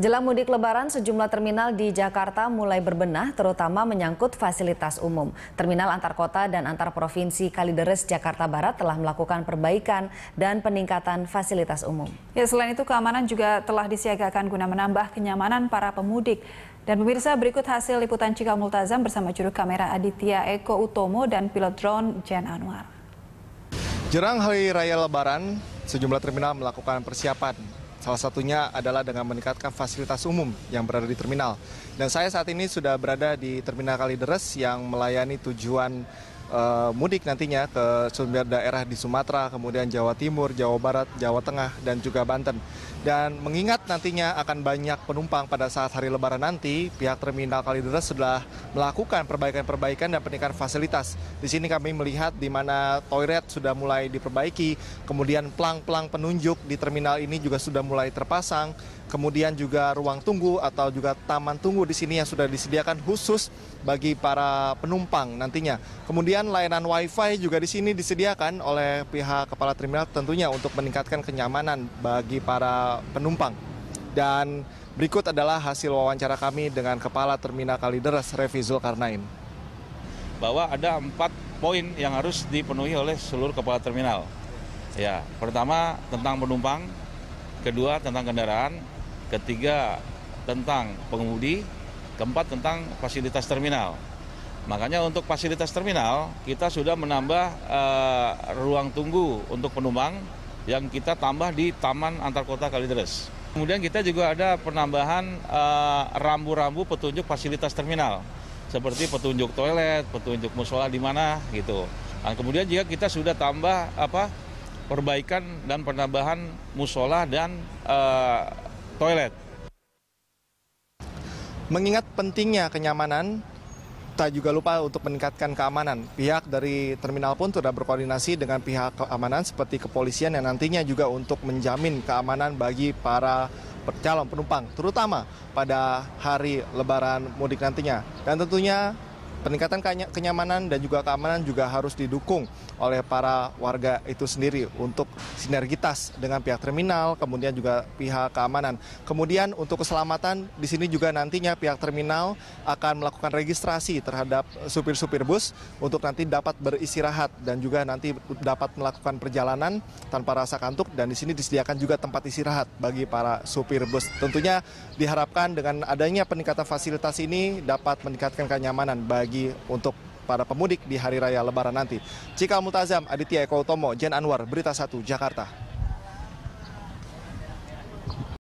Jelang mudik lebaran, sejumlah terminal di Jakarta mulai berbenah, terutama menyangkut fasilitas umum. Terminal antar kota dan antar provinsi Kalideres, Jakarta Barat telah melakukan perbaikan dan peningkatan fasilitas umum. Ya, selain itu, keamanan juga telah disiagakan guna menambah kenyamanan para pemudik. Dan pemirsa, berikut hasil liputan Cikal Multazam bersama juru kamera Aditya Eko Utomo dan pilot drone Jen Anwar. Jelang Hari Raya Lebaran, sejumlah terminal melakukan persiapan Salah satunya adalah dengan meningkatkan fasilitas umum yang berada di terminal. Dan saya saat ini sudah berada di Terminal Kalideres yang melayani tujuan Eh, mudik nantinya ke sumber daerah di Sumatera, kemudian Jawa Timur, Jawa Barat, Jawa Tengah, dan juga Banten. Dan mengingat nantinya akan banyak penumpang pada saat hari lebaran nanti, pihak Terminal Kalideres sudah melakukan perbaikan-perbaikan dan peningkatan fasilitas. Di sini kami melihat di mana toilet sudah mulai diperbaiki, kemudian pelang-pelang penunjuk di terminal ini juga sudah mulai terpasang, kemudian juga ruang tunggu atau juga taman tunggu di sini yang sudah disediakan khusus bagi para penumpang nantinya. Kemudian layanan WiFi juga di sini disediakan oleh pihak kepala terminal tentunya untuk meningkatkan kenyamanan bagi para penumpang. Dan berikut adalah hasil wawancara kami dengan Kepala Terminal Kalideres Revi Zulkarnain. Bahwa ada empat poin yang harus dipenuhi oleh seluruh kepala terminal. Ya, pertama tentang penumpang, kedua tentang kendaraan, ketiga tentang pengemudi, keempat tentang fasilitas terminal. Makanya untuk fasilitas terminal kita sudah menambah uh, ruang tunggu untuk penumpang yang kita tambah di Taman Antar Kota Kalideres. Kemudian kita juga ada penambahan eh, rambu-rambu uh, petunjuk fasilitas terminal seperti petunjuk toilet, petunjuk musola di mana gitu. Nah, kemudian juga kita sudah tambah apa perbaikan dan penambahan musola dan uh, toilet. Mengingat pentingnya kenyamanan, tak juga lupa untuk meningkatkan keamanan. Pihak dari terminal pun sudah berkoordinasi dengan pihak keamanan seperti kepolisian yang nantinya juga untuk menjamin keamanan bagi para calon penumpang, terutama pada hari lebaran mudik nantinya. Dan tentunya peningkatan kenyamanan dan juga keamanan juga harus didukung oleh para warga itu sendiri untuk sinergitas dengan pihak terminal, kemudian juga pihak keamanan. Kemudian untuk keselamatan di sini juga nantinya pihak terminal akan melakukan registrasi terhadap supir-supir bus untuk nanti dapat beristirahat dan juga nanti dapat melakukan perjalanan tanpa rasa kantuk dan di sini disediakan juga tempat istirahat bagi para supir bus. Tentunya diharapkan dengan adanya peningkatan fasilitas ini dapat meningkatkan kenyamanan bagi bagi untuk para pemudik di hari raya lebaran nanti. Cika Mutazam, Aditya Eko Utomo, Jen Anwar, Berita 1, Jakarta.